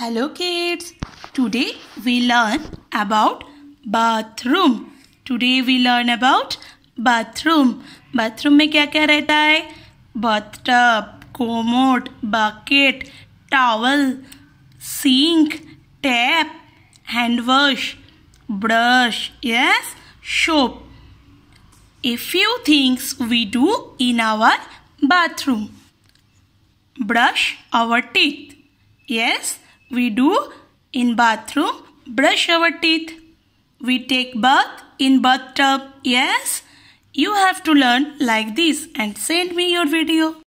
Hello kids today we learn about bathroom today we learn about bathroom bathroom में क्या क्या रहता है bathtub commode bucket towel sink tap hand wash brush yes soap a few things we do in our bathroom brush our teeth yes yes? we do in bathroom brush our teeth we take bath in bathtub yes you have to learn like this and send me your video